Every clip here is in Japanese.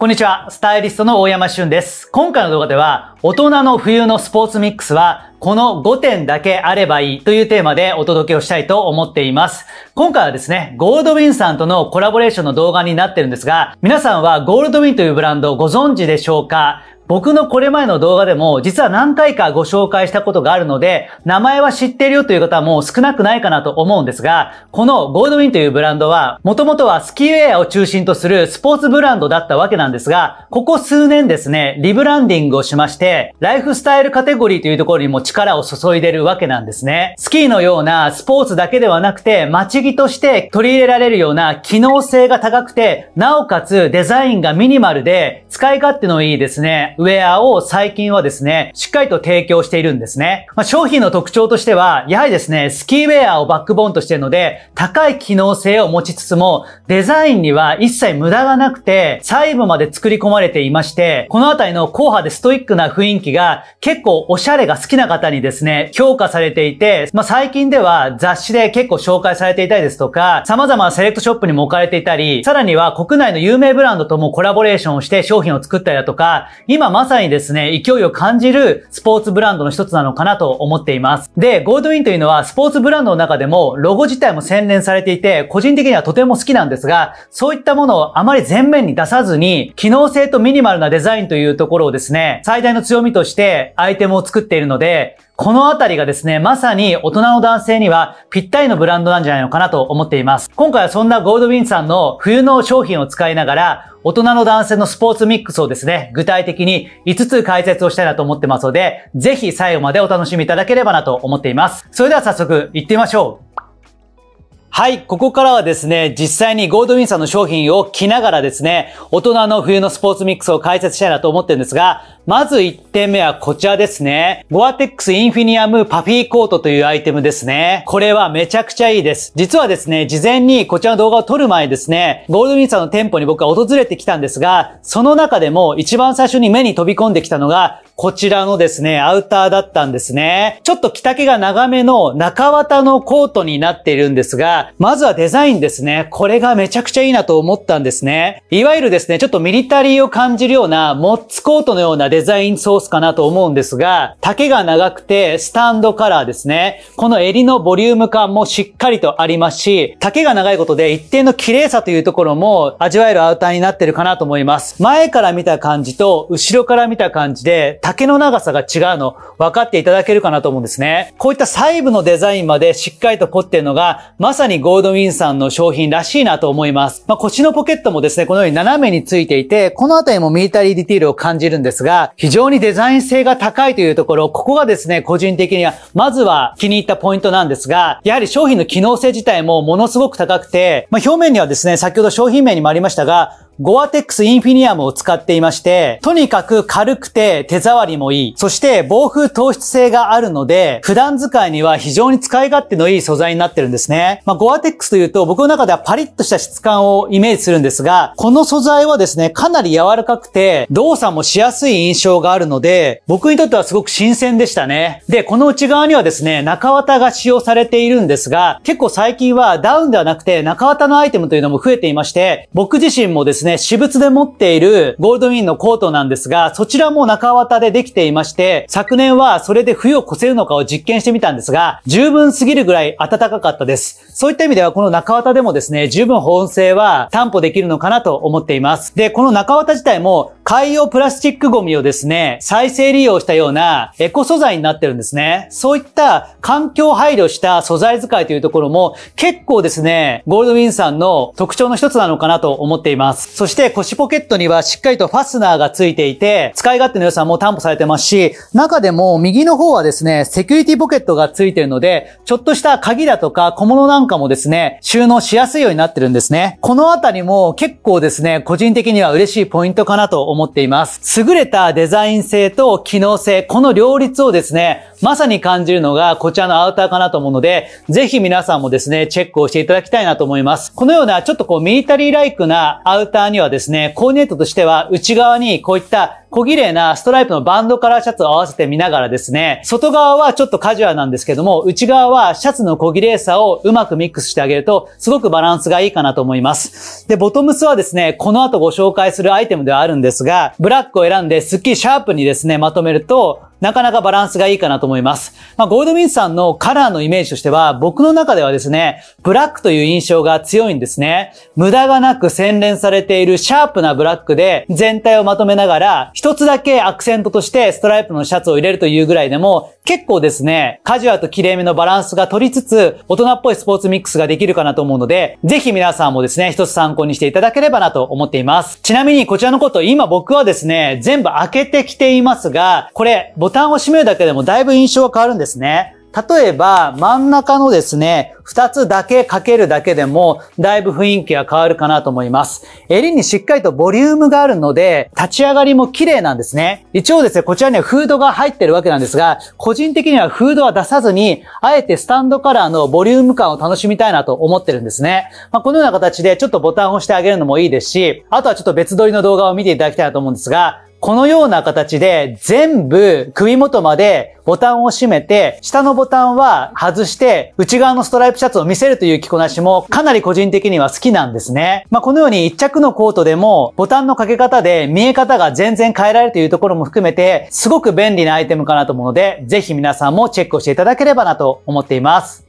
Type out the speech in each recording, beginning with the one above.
こんにちは、スタイリストの大山俊です。今回の動画では、大人の冬のスポーツミックスは、この5点だけあればいいというテーマでお届けをしたいと思っています。今回はですね、ゴールドウィンさんとのコラボレーションの動画になってるんですが、皆さんはゴールドウィンというブランドをご存知でしょうか僕のこれ前の動画でも実は何回かご紹介したことがあるので、名前は知ってるよという方はもう少なくないかなと思うんですが、このゴールドウィンというブランドは、もともとはスキーウェアを中心とするスポーツブランドだったわけなんですが、ここ数年ですね、リブランディングをしまして、ライフスタイルカテゴリーというところにも力を注いでるわけなんですね。スキーのようなスポーツだけではなくて、街着として取り入れられるような機能性が高くて、なおかつデザインがミニマルで、使い勝手のいいですね、ウェアを最近はですね、しっかりと提供しているんですね。まあ、商品の特徴としては、やはりですね、スキーウェアをバックボーンとしているので、高い機能性を持ちつつも、デザインには一切無駄がなくて、細部まで作り込まれていまして、このあたりの硬派でストイックな雰囲気が結構おしゃれが好きな方にですね、評価されていて、まあ、最近では雑誌で結構紹介されていたりですとか、様々なセレクトショップにも置かれていたり、さらには国内の有名ブランドともコラボレーションをして商品を作ったりだとか、今今まさにですね、勢いを感じるスポーツブランドの一つなのかなと思っています。で、ゴールドウィンというのはスポーツブランドの中でもロゴ自体も洗練されていて、個人的にはとても好きなんですが、そういったものをあまり前面に出さずに、機能性とミニマルなデザインというところをですね、最大の強みとしてアイテムを作っているので、このあたりがですね、まさに大人の男性にはぴったりのブランドなんじゃないのかなと思っています。今回はそんなゴールドウィンさんの冬の商品を使いながら、大人の男性のスポーツミックスをですね、具体的に5つ解説をしたいなと思ってますので、ぜひ最後までお楽しみいただければなと思っています。それでは早速行ってみましょう。はい、ここからはですね、実際にゴールドウィンさんの商品を着ながらですね、大人の冬のスポーツミックスを解説したいなと思ってるんですが、まず1点目はこちらですね。ゴアテックスインフィニアムパフィーコートというアイテムですね。これはめちゃくちゃいいです。実はですね、事前にこちらの動画を撮る前ですね、ゴールドウィンさんの店舗に僕は訪れてきたんですが、その中でも一番最初に目に飛び込んできたのが、こちらのですね、アウターだったんですね。ちょっと着丈が長めの中綿のコートになっているんですが、まずはデザインですね。これがめちゃくちゃいいなと思ったんですね。いわゆるですね、ちょっとミリタリーを感じるような、モッツコートのようなデデザインソースかなと思うんですが、丈が長くてスタンドカラーですね。この襟のボリューム感もしっかりとありますし、丈が長いことで一定の綺麗さというところも味わえるアウターになってるかなと思います。前から見た感じと後ろから見た感じで丈の長さが違うの分かっていただけるかなと思うんですね。こういった細部のデザインまでしっかりと凝ってるのが、まさにゴールドウィンさんの商品らしいなと思います。まあ、腰のポケットもですね、このように斜めについていて、この辺りもミリタリーディティールを感じるんですが、非常にデザイン性が高いというところ、ここがですね、個人的には、まずは気に入ったポイントなんですが、やはり商品の機能性自体もものすごく高くて、まあ、表面にはですね、先ほど商品名にもありましたが、ゴアテックスインフィニアムを使っていまして、とにかく軽くて手触りもいい、そして防風透湿性があるので、普段使いには非常に使い勝手のいい素材になってるんですね。まあ、ゴアテックスというと僕の中ではパリッとした質感をイメージするんですが、この素材はですね、かなり柔らかくて動作もしやすい印象があるので、僕にとってはすごく新鮮でしたね。で、この内側にはですね、中綿が使用されているんですが、結構最近はダウンではなくて中綿のアイテムというのも増えていまして、僕自身もですね、ね、私物で持っているゴールドウィンのコートなんですが、そちらも中綿でできていまして、昨年はそれで冬を越せるのかを実験してみたんですが、十分すぎるぐらい暖かかったです。そういった意味ではこの中綿でもですね、十分保温性は担保できるのかなと思っています。で、この中綿自体も海洋プラスチックゴミをですね、再生利用したようなエコ素材になってるんですね。そういった環境配慮した素材使いというところも結構ですね、ゴールドウィンさんの特徴の一つなのかなと思っています。そして腰ポケットにはしっかりとファスナーがついていて、使い勝手の良さも担保されてますし、中でも右の方はですね、セキュリティポケットがついてるので、ちょっとした鍵だとか小物なんかもですね、収納しやすいようになってるんですね。このあたりも結構ですね、個人的には嬉しいポイントかなと思います。思っています。優れたデザイン性と機能性、この両立をですね、まさに感じるのがこちらのアウターかなと思うので、ぜひ皆さんもですね、チェックをしていただきたいなと思います。このようなちょっとこうミリタリーライクなアウターにはですね、コーディネートとしては内側にこういった小綺麗なストライプのバンドカラーシャツを合わせてみながらですね、外側はちょっとカジュアルなんですけども、内側はシャツの小綺麗さをうまくミックスしてあげると、すごくバランスがいいかなと思います。で、ボトムスはですね、この後ご紹介するアイテムではあるんですが、ブラックを選んですっきりシャープにですね、まとめると、なかなかバランスがいいかなと思います。まあ、ゴールドウィンさんのカラーのイメージとしては、僕の中ではですね、ブラックという印象が強いんですね。無駄がなく洗練されているシャープなブラックで、全体をまとめながら、一つだけアクセントとしてストライプのシャツを入れるというぐらいでも、結構ですね、カジュアルと綺麗めのバランスが取りつつ、大人っぽいスポーツミックスができるかなと思うので、ぜひ皆さんもですね、一つ参考にしていただければなと思っています。ちなみにこちらのこと、今僕はですね、全部開けてきていますが、これ、ボタンを閉めるだけでもだいぶ印象が変わるんですね。例えば、真ん中のですね、二つだけかけるだけでも、だいぶ雰囲気が変わるかなと思います。襟にしっかりとボリュームがあるので、立ち上がりも綺麗なんですね。一応ですね、こちらにはフードが入ってるわけなんですが、個人的にはフードは出さずに、あえてスタンドカラーのボリューム感を楽しみたいなと思ってるんですね。まあ、このような形でちょっとボタンを押してあげるのもいいですし、あとはちょっと別撮りの動画を見ていただきたいなと思うんですが、このような形で全部首元までボタンを閉めて、下のボタンは外して、内側のストライプシャツを見せるという着こなしもかなり個人的には好きなんですね。まあ、このように一着のコートでもボタンのかけ方で見え方が全然変えられるというところも含めて、すごく便利なアイテムかなと思うので、ぜひ皆さんもチェックをしていただければなと思っています。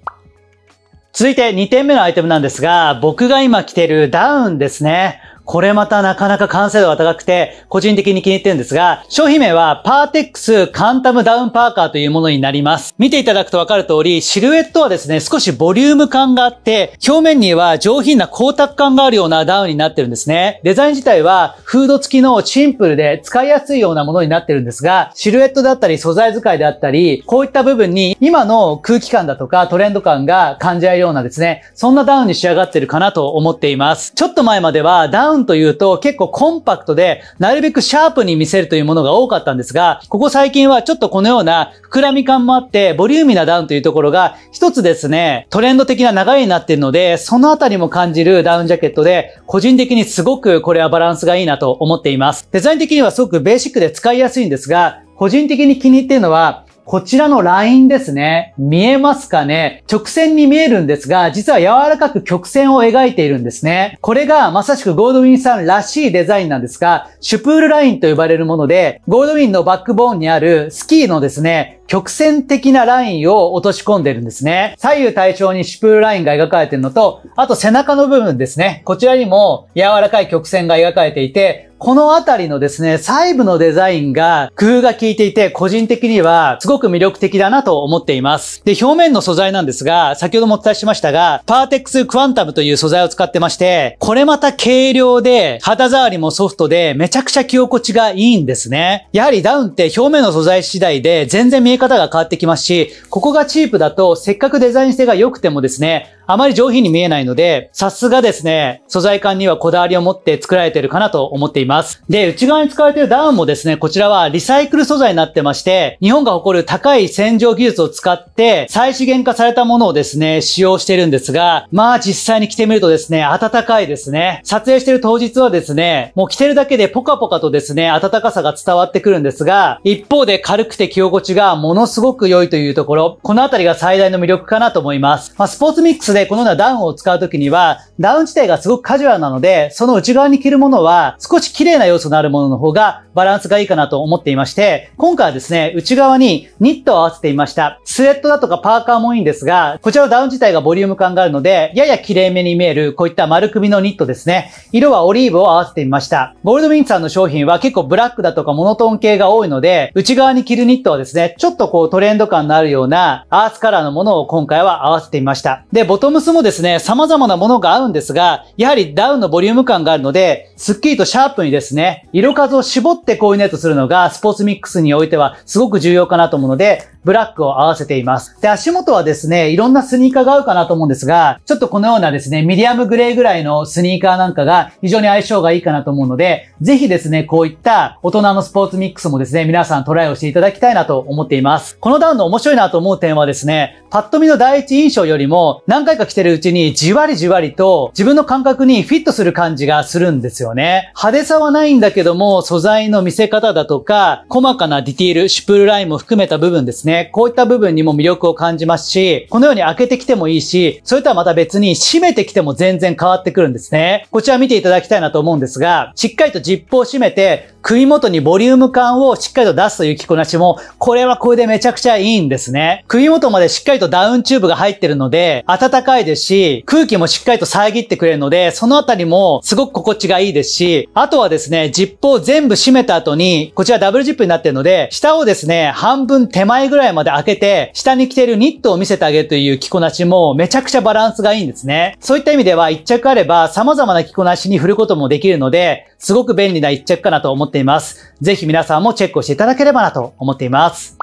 続いて2点目のアイテムなんですが、僕が今着てるダウンですね。これまたなかなか完成度が高くて、個人的に気に入ってるんですが、商品名はパーテックスカンタムダウンパーカーというものになります。見ていただくとわかる通り、シルエットはですね、少しボリューム感があって、表面には上品な光沢感があるようなダウンになってるんですね。デザイン自体はフード付きのシンプルで使いやすいようなものになってるんですが、シルエットだったり素材使いであったり、こういった部分に今の空気感だとかトレンド感が感じられるようなですね、そんなダウンに仕上がってるかなと思っています。ちょっと前まではダウンンというと結構コンパクトで、なるべくシャープに見せるというものが多かったんですが、ここ最近はちょっとこのような膨らみ感もあって、ボリューミーなダウンというところが、一つですね、トレンド的な流れになっているので、そのあたりも感じるダウンジャケットで、個人的にすごくこれはバランスがいいなと思っています。デザイン的にはすごくベーシックで使いやすいんですが、個人的に気に入っているのは、こちらのラインですね。見えますかね直線に見えるんですが、実は柔らかく曲線を描いているんですね。これがまさしくゴードウィンさんらしいデザインなんですが、シュプールラインと呼ばれるもので、ゴードウィンのバックボーンにあるスキーのですね、曲線的なラインを落とし込んでるんですね。左右対称にシュプールラインが描かれてるのと、あと背中の部分ですね。こちらにも柔らかい曲線が描かれていて、このあたりのですね、細部のデザインが工夫が効いていて、個人的にはすごく魅力的だなと思っています。で、表面の素材なんですが、先ほどもお伝えしましたが、パーテックスクワンタムという素材を使ってまして、これまた軽量で、肌触りもソフトで、めちゃくちゃ着心地がいいんですね。やはりダウンって表面の素材次第で全然見え方が変わってきますし、ここがチープだと、せっかくデザイン性が良くてもですね、あまり上品に見えないので、さすがですね、素材感にはこだわりを持って作られてるかなと思っています。ます。で、内側に使われているダウンもですね、こちらはリサイクル素材になってまして、日本が誇る高い洗浄技術を使って再資源化されたものをですね、使用してるんですが、まあ実際に着てみるとですね、暖かいですね。撮影してる当日はですね、もう着てるだけでポカポカとですね、暖かさが伝わってくるんですが、一方で軽くて着心地がものすごく良いというところ、このあたりが最大の魅力かなと思います。まあ、スポーツミックスでこのようなダウンを使うときには、ダウン自体がすごくカジュアルなので、その内側に着るものは少し綺麗な要素のあるものの方がバランスがいいかなと思っていまして、今回はですね、内側にニットを合わせていました。スウェットだとかパーカーもいいんですが、こちらのダウン自体がボリューム感があるので、やや綺麗めに見える、こういった丸首のニットですね。色はオリーブを合わせてみました。ゴールドウィンさんの商品は結構ブラックだとかモノトーン系が多いので、内側に着るニットはですね、ちょっとこうトレンド感のあるようなアースカラーのものを今回は合わせてみました。で、ボトムスもですね、様々なものが合うんですが、やはりダウンのボリューム感があるので、スッキリとシャープににですね、色数を絞ってコーディネートするのがスポーツミックスにおいてはすごく重要かなと思うので、ブラックを合わせています。で、足元はですね、いろんなスニーカーが合うかなと思うんですが、ちょっとこのようなですね、ミディアムグレーぐらいのスニーカーなんかが非常に相性がいいかなと思うので、ぜひですね、こういった大人のスポーツミックスもですね、皆さんトライをしていただきたいなと思っています。このダウンの面白いなと思う点はですね、パッと見の第一印象よりも、何回か着てるうちにじわりじわりと自分の感覚にフィットする感じがするんですよね。派手さはないんだけども、素材の見せ方だとか、細かなディティール、シュプルラインも含めた部分ですね、ね。こういった部分にも魅力を感じますし、このように開けてきてもいいし、それとはまた別に閉めてきても全然変わってくるんですね。こちら見ていただきたいなと思うんですが、しっかりとジップを閉めて、首元にボリューム感をしっかりと出すという着こなしも、これはこれでめちゃくちゃいいんですね。首元までしっかりとダウンチューブが入ってるので、暖かいですし、空気もしっかりと遮ってくれるので、そのあたりもすごく心地がいいですし、あとはですね、ジップを全部閉めた後に、こちらダブルジップになってるので、下をですね、半分手前ぐらいらいまで開けて、下に着てるニットを見せてあげるという着こなしもめちゃくちゃバランスがいいんですね。そういった意味では一着あれば様々な着こなしに振ることもできるので、すごく便利な一着かなと思っています。ぜひ皆さんもチェックをしていただければなと思っています。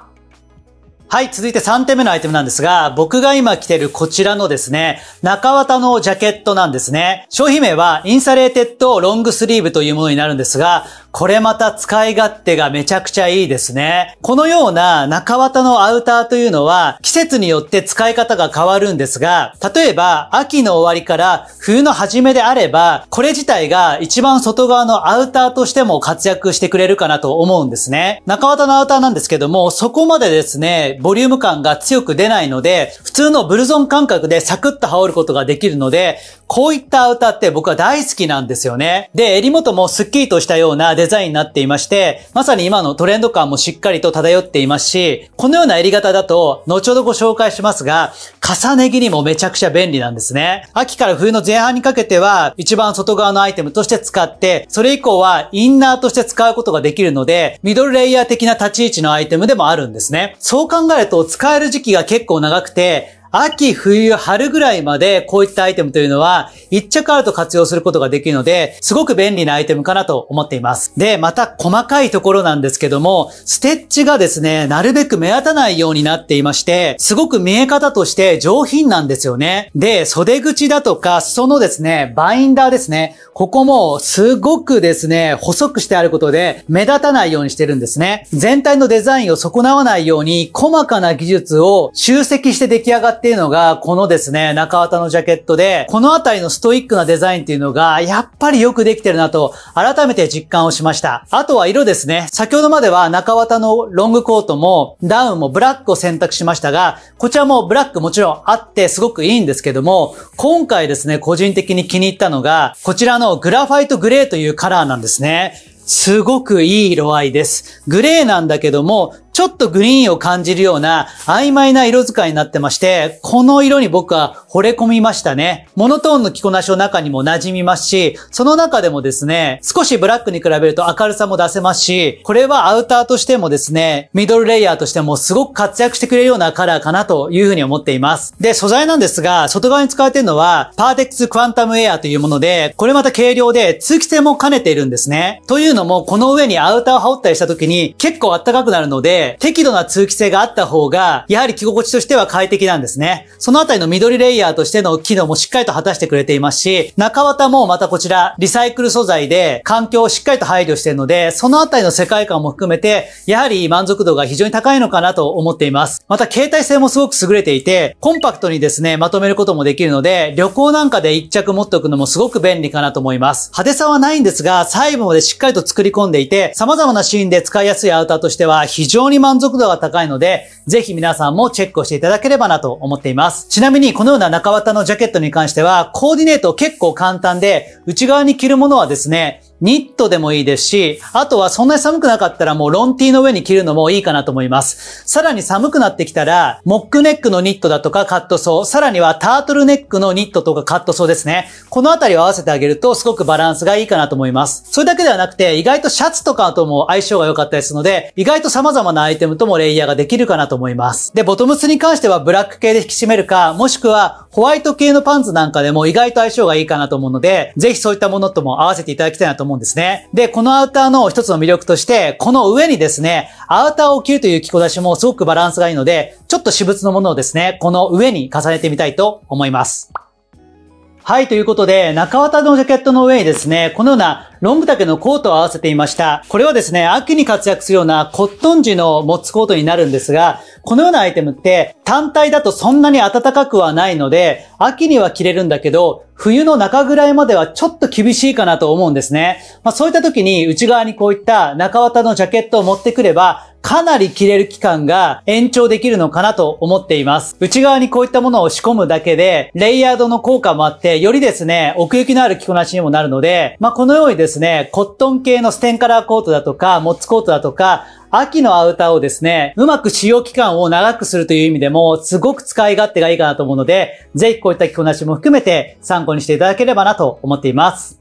はい、続いて3点目のアイテムなんですが、僕が今着てるこちらのですね、中綿のジャケットなんですね。商品名はインサレーテッドロングスリーブというものになるんですが、これまた使い勝手がめちゃくちゃいいですね。このような中綿のアウターというのは季節によって使い方が変わるんですが、例えば秋の終わりから冬の初めであれば、これ自体が一番外側のアウターとしても活躍してくれるかなと思うんですね。中綿のアウターなんですけども、そこまでですね、ボリューム感が強く出ないので、普通のブルゾン感覚でサクッと羽織ることができるので、こういったアウターって僕は大好きなんですよね。で、襟元もスッキリとしたようなデデザインになっていまして、まさに今のトレンド感もしっかりと漂っていますし、このような襟型だと、後ほどご紹介しますが、重ね着にもめちゃくちゃ便利なんですね。秋から冬の前半にかけては、一番外側のアイテムとして使って、それ以降はインナーとして使うことができるので、ミドルレイヤー的な立ち位置のアイテムでもあるんですね。そう考えると、使える時期が結構長くて、秋、冬、春ぐらいまでこういったアイテムというのは一着あると活用することができるので、すごく便利なアイテムかなと思っています。で、また細かいところなんですけども、ステッチがですね、なるべく目立たないようになっていまして、すごく見え方として上品なんですよね。で、袖口だとか、そのですね、バインダーですね。ここもすごくですね、細くしてあることで目立たないようにしてるんですね。全体のデザインを損なわないように細かな技術を集積して出来上がってっていうのが、このですね、中綿のジャケットで、このあたりのストイックなデザインっていうのが、やっぱりよくできてるなと、改めて実感をしました。あとは色ですね。先ほどまでは中綿のロングコートも、ダウンもブラックを選択しましたが、こちらもブラックもちろんあってすごくいいんですけども、今回ですね、個人的に気に入ったのが、こちらのグラファイトグレーというカラーなんですね。すごくいい色合いです。グレーなんだけども、ちょっとグリーンを感じるような曖昧な色使いになってまして、この色に僕は惚れ込みましたね。モノトーンの着こなしの中にも馴染みますし、その中でもですね、少しブラックに比べると明るさも出せますし、これはアウターとしてもですね、ミドルレイヤーとしてもすごく活躍してくれるようなカラーかなというふうに思っています。で、素材なんですが、外側に使われているのは、パーテックスクワンタムエアというもので、これまた軽量で通気性も兼ねているんですね。というのも、この上にアウターを羽織ったりした時に結構暖かくなるので、適度な通気性があった方が、やはり着心地としては快適なんですね。そのあたりの緑レイヤーとしての機能もしっかりと果たしてくれていますし、中綿もまたこちら、リサイクル素材で環境をしっかりと配慮しているので、そのあたりの世界観も含めて、やはり満足度が非常に高いのかなと思っています。また携帯性もすごく優れていて、コンパクトにですね、まとめることもできるので、旅行なんかで一着持っておくのもすごく便利かなと思います。派手さはないんですが、細部までしっかりと作り込んでいて、様々なシーンで使いやすいアウターとしては非常にに満足度が高いので、ぜひ皆さんもチェックをしていただければなと思っています。ちなみにこのような中綿のジャケットに関しては、コーディネート結構簡単で、内側に着るものはですね、ニットでもいいですし、あとはそんなに寒くなかったらもうロン T の上に着るのもいいかなと思います。さらに寒くなってきたら、モックネックのニットだとかカットソー、さらにはタートルネックのニットとかカットソーですね。このあたりを合わせてあげるとすごくバランスがいいかなと思います。それだけではなくて、意外とシャツとかとも相性が良かったりするので、意外と様々なアイテムともレイヤーができるかなと思います。で、ボトムスに関してはブラック系で引き締めるか、もしくはホワイト系のパンツなんかでも意外と相性がいいかなと思うので、ぜひそういったものとも合わせていただきたいなと思うんですね。で、このアウターの一つの魅力として、この上にですね、アウターを着るという着こなしもすごくバランスがいいので、ちょっと私物のものをですね、この上に重ねてみたいと思います。はい、ということで、中綿のジャケットの上にですね、このようなロング丈のコートを合わせていました。これはですね、秋に活躍するようなコットン地のモッつコートになるんですが、このようなアイテムって単体だとそんなに暖かくはないので、秋には着れるんだけど、冬の中ぐらいまではちょっと厳しいかなと思うんですね。まあそういった時に内側にこういった中綿のジャケットを持ってくれば、かなり着れる期間が延長できるのかなと思っています。内側にこういったものを仕込むだけで、レイヤードの効果もあって、よりですね、奥行きのある着こなしにもなるので、まあ、このようにですね、コットン系のステンカラーコートだとか、モッツコートだとか、秋のアウターをですね、うまく使用期間を長くするという意味でも、すごく使い勝手がいいかなと思うので、ぜひこういった着こなしも含めて参考にしていただければなと思っています。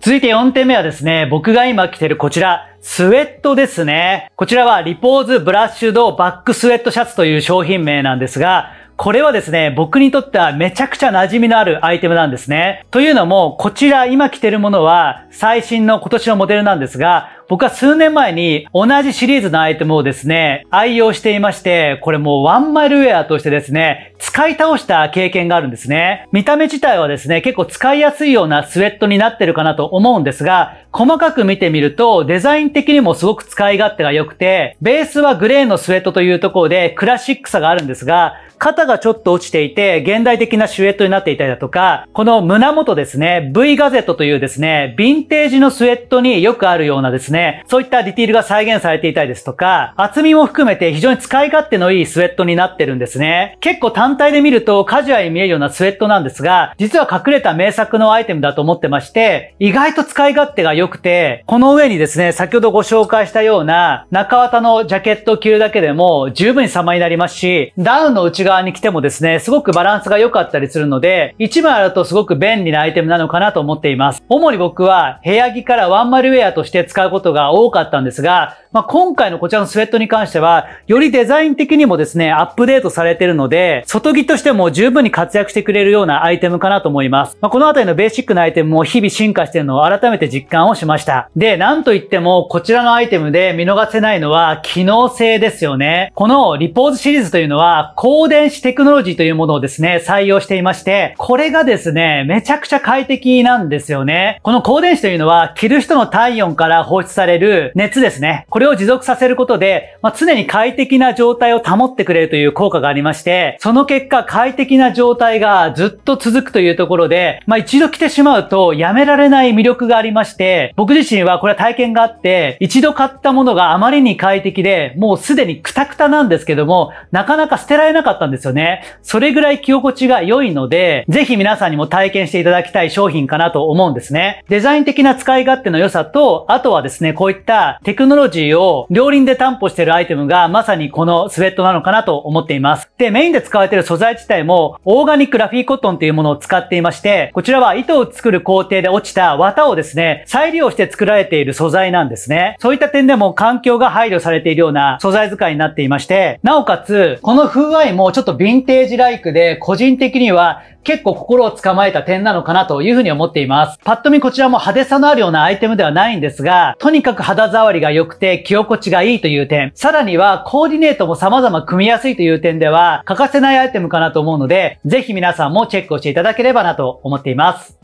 続いて4点目はですね、僕が今着てるこちら、スウェットですね。こちらはリポーズブラッシュドバックスウェットシャツという商品名なんですが、これはですね、僕にとってはめちゃくちゃ馴染みのあるアイテムなんですね。というのも、こちら今着てるものは最新の今年のモデルなんですが、僕は数年前に同じシリーズのアイテムをですね、愛用していまして、これもうワンマイルウェアとしてですね、使い倒した経験があるんですね。見た目自体はですね、結構使いやすいようなスウェットになってるかなと思うんですが、細かく見てみると、デザイン的にもすごく使い勝手が良くて、ベースはグレーのスウェットというところでクラシックさがあるんですが、肩がちょっと落ちていて、現代的なシュエットになっていたりだとか、この胸元ですね、V ガゼットというですね、ヴィンテージのスウェットによくあるようなですね、ね、そういったディティールが再現されていたりですとか、厚みも含めて非常に使い勝手のいいスウェットになってるんですね。結構単体で見るとカジュアルに見えるようなスウェットなんですが、実は隠れた名作のアイテムだと思ってまして、意外と使い勝手が良くて、この上にですね、先ほどご紹介したような中綿のジャケットを着るだけでも十分様になりますし、ダウンの内側に来てもですね、すごくバランスが良かったりするので、1枚あるとすごく便利なアイテムなのかなと思っています。主に僕は部屋着からワンマルウェアとして使うことことが多かったんですが、まあ、今回のこちらのスウェットに関しては、よりデザイン的にもですね、アップデートされてるので、外着としても十分に活躍してくれるようなアイテムかなと思います。まあ、このあたりのベーシックなアイテムも日々進化してるのを改めて実感をしました。で、なんといっても、こちらのアイテムで見逃せないのは、機能性ですよね。このリポーズシリーズというのは、光電子テクノロジーというものをですね、採用していまして、これがですね、めちゃくちゃ快適なんですよね。この光電子というのは、着る人の体温から放出される熱ですね。これを持続させることで、まあ、常に快適な状態を保ってくれるという効果がありまして、その結果快適な状態がずっと続くというところで、まあ、一度来てしまうとやめられない魅力がありまして、僕自身はこれは体験があって、一度買ったものがあまりに快適で、もうすでにクタクタなんですけども、なかなか捨てられなかったんですよね。それぐらい着心地が良いので、ぜひ皆さんにも体験していただきたい商品かなと思うんですね。デザイン的な使い勝手の良さと、あとはですね、こういったテクノロジーを両輪で担保してるアイテムがまさにこのスウェットなのかなと思っています。で、メインで使われている素材自体もオーガニックラフィーコットンというものを使っていまして、こちらは糸を作る工程で落ちた綿をですね、再利用して作られている素材なんですね。そういった点でも環境が配慮されているような素材使いになっていまして、なおかつ、この風合いもちょっとヴィンテージライクで個人的には結構心をつかまえた点なのかなというふうに思っています。パッと見こちらも派手さのあるようなアイテムではないんですが、とにかく肌触りが良くて着心地がいいという点、さらにはコーディネートも様々組みやすいという点では欠かせないアイテムかなと思うので、ぜひ皆さんもチェックをしていただければなと思っています。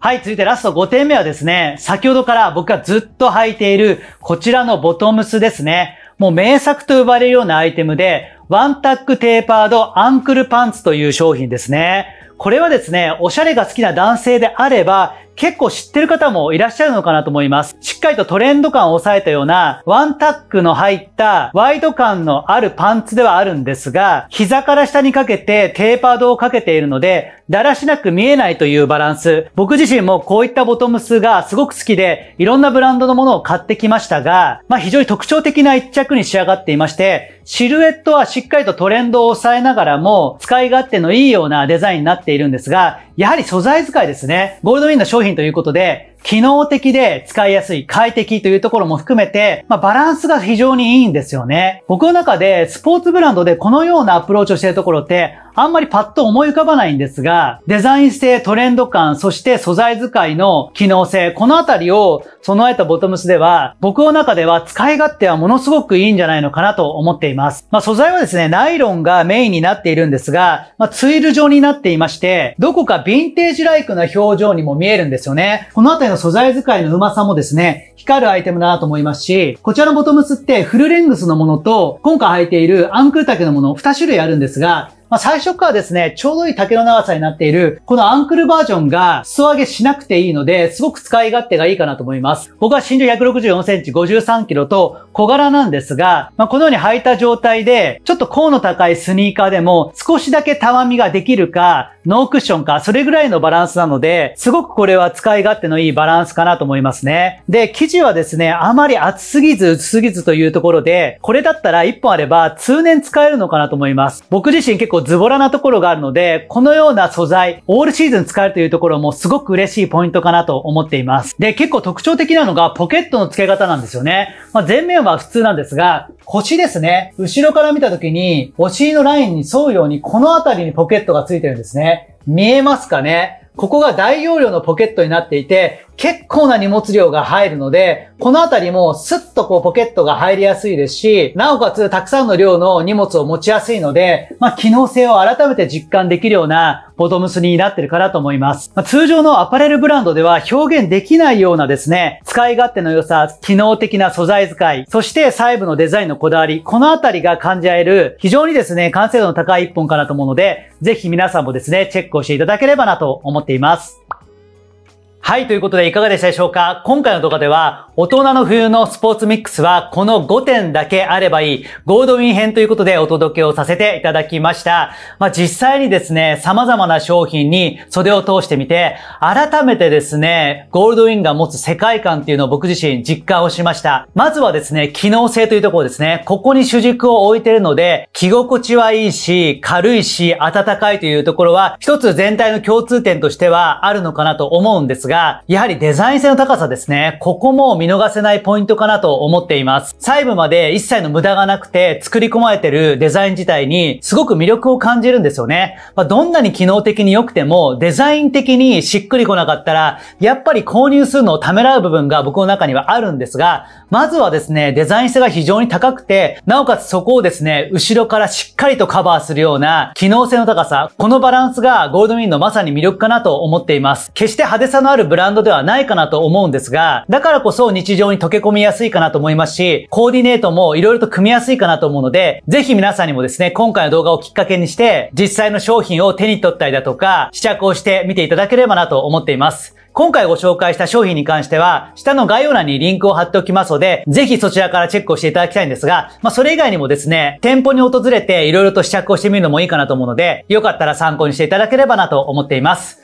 はい、続いてラスト5点目はですね、先ほどから僕がずっと履いているこちらのボトムスですね。もう名作と呼ばれるようなアイテムで、ワンタックテーパードアンクルパンツという商品ですね。これはですね、おしゃれが好きな男性であれば、結構知ってる方もいらっしゃるのかなと思います。しっかりとトレンド感を抑えたような、ワンタックの入ったワイド感のあるパンツではあるんですが、膝から下にかけてテーパードをかけているので、だらしなく見えないというバランス。僕自身もこういったボトムスがすごく好きで、いろんなブランドのものを買ってきましたが、まあ非常に特徴的な一着に仕上がっていまして、シルエットはしっかりとトレンドを抑えながらも、使い勝手のいいようなデザインになっているんですが、やはり素材使いですね。ゴールドウィンの商品ということで、機能的で使いやすい、快適というところも含めて、まあ、バランスが非常にいいんですよね。僕の中でスポーツブランドでこのようなアプローチをしているところって、あんまりパッと思い浮かばないんですが、デザイン性、トレンド感、そして素材使いの機能性、このあたりを備えたボトムスでは、僕の中では使い勝手はものすごくいいんじゃないのかなと思っています。まあ、素材はですね、ナイロンがメインになっているんですが、まあ、ツイル状になっていまして、どこかヴィンテージライクな表情にも見えるんですよね。このあたりの素材使いのうまさもですね、光るアイテムだなと思いますし、こちらのボトムスってフルレングスのものと、今回履いているアンクル丈のもの2種類あるんですが、まあ、最初からですね、ちょうどいい丈の長さになっている、このアンクルバージョンが裾上げしなくていいので、すごく使い勝手がいいかなと思います。僕は身長164センチ、53キロと小柄なんですが、まあ、このように履いた状態で、ちょっと高の高いスニーカーでも少しだけたわみができるか、ノークッションか、それぐらいのバランスなので、すごくこれは使い勝手のいいバランスかなと思いますね。で、生地はですね、あまり厚すぎず薄すぎずというところで、これだったら1本あれば通年使えるのかなと思います。僕自身結構ズボラなところがあるので、このような素材、オールシーズン使えるというところもすごく嬉しいポイントかなと思っています。で、結構特徴的なのがポケットの付け方なんですよね。まあ、前面は普通なんですが、腰ですね。後ろから見た時に、お尻のラインに沿うように、この辺りにポケットが付いてるんですね。見えますかねここが大容量のポケットになっていて、結構な荷物量が入るので、このあたりもスッとこうポケットが入りやすいですし、なおかつたくさんの量の荷物を持ちやすいので、まあ、機能性を改めて実感できるようなボトムスになってるかなと思います。まあ、通常のアパレルブランドでは表現できないようなですね、使い勝手の良さ、機能的な素材使い、そして細部のデザインのこだわり、このあたりが感じ合える非常にですね、完成度の高い一本かなと思うので、ぜひ皆さんもですね、チェックをしていただければなと思っています。はい、ということでいかがでしたでしょうか今回の動画では、大人の冬のスポーツミックスはこの5点だけあればいい、ゴールドウィン編ということでお届けをさせていただきました。まあ、実際にですね、様々な商品に袖を通してみて、改めてですね、ゴールドウィンが持つ世界観っていうのを僕自身実感をしました。まずはですね、機能性というところですね。ここに主軸を置いてるので、着心地はいいし、軽いし、暖かいというところは、一つ全体の共通点としてはあるのかなと思うんですが、が、やはりデザイン性の高さですね。ここも見逃せないポイントかなと思っています。細部まで一切の無駄がなくて作り込まれてるデザイン自体にすごく魅力を感じるんですよね。まあ、どんなに機能的に良くても、デザイン的にしっくりこなかったら、やっぱり購入するのをためらう部分が僕の中にはあるんですが、まずはですね、デザイン性が非常に高くて、なおかつそこをですね、後ろからしっかりとカバーするような機能性の高さ、このバランスがゴールドウィンのまさに魅力かなと思っています。決して派手さのあるるブランドではないかなと思うんですが、だからこそ日常に溶け込みやすいかなと思いますし、コーディネートも色々と組みやすいかなと思うので、ぜひ皆さんにもですね、今回の動画をきっかけにして、実際の商品を手に取ったりだとか、試着をして見ていただければなと思っています。今回ご紹介した商品に関しては、下の概要欄にリンクを貼っておきますので、ぜひそちらからチェックをしていただきたいんですが、まあ、それ以外にもですね、店舗に訪れて色々と試着をしてみるのもいいかなと思うので、よかったら参考にしていただければなと思っています。